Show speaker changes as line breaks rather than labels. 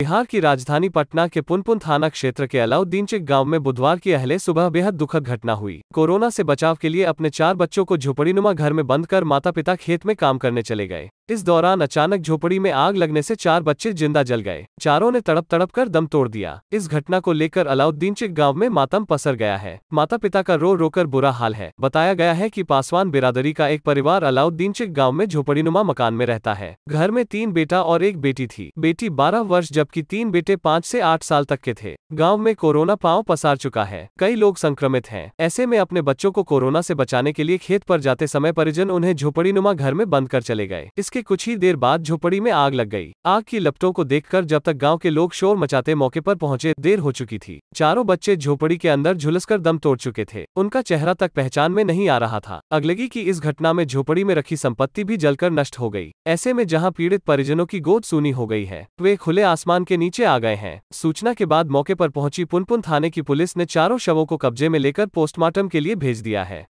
बिहार की राजधानी पटना के पुनपुन थाना क्षेत्र के अलाउद्दीन चेक गांव में बुधवार की अहले सुबह बेहद दुखद घटना हुई कोरोना से बचाव के लिए अपने चार बच्चों को झुपड़ीनुमा घर में बंद कर माता पिता खेत में काम करने चले गए इस दौरान अचानक झोपड़ी में आग लगने से चार बच्चे जिंदा जल गए चारों ने तड़प तड़प कर दम तोड़ दिया इस घटना को लेकर अलाउद्दीन चिक गांव में मातम पसर गया है माता पिता का रो रोकर बुरा हाल है बताया गया है कि पासवान बिरादरी का एक परिवार अलाउद्दीन चिक गांव में झोपड़ीनुमा मकान में रहता है घर में तीन बेटा और एक बेटी थी बेटी बारह वर्ष जबकि तीन बेटे पाँच ऐसी आठ साल तक के थे गाँव में कोरोना पाँव पसार चुका है कई लोग संक्रमित है ऐसे में अपने बच्चों को कोरोना ऐसी बचाने के लिए खेत आरोप जाते समय परिजन उन्हें झोपड़ी घर में बंद कर चले गए इस इसके कुछ ही देर बाद झोपड़ी में आग लग गई आग की लपटों को देखकर जब तक गांव के लोग शोर मचाते मौके पर पहुंचे देर हो चुकी थी चारों बच्चे झोपड़ी के अंदर झुलसकर दम तोड़ चुके थे उनका चेहरा तक पहचान में नहीं आ रहा था अगलगी की इस घटना में झोपड़ी में रखी संपत्ति भी जलकर नष्ट हो गई ऐसे में जहाँ पीड़ित परिजनों की गोद सूनी हो गई है वे खुले आसमान के नीचे आ गए हैं सूचना के बाद मौके पर पहुंची पुनपुन थाने की पुलिस ने चारों शवों को कब्जे में लेकर पोस्टमार्टम के लिए भेज दिया है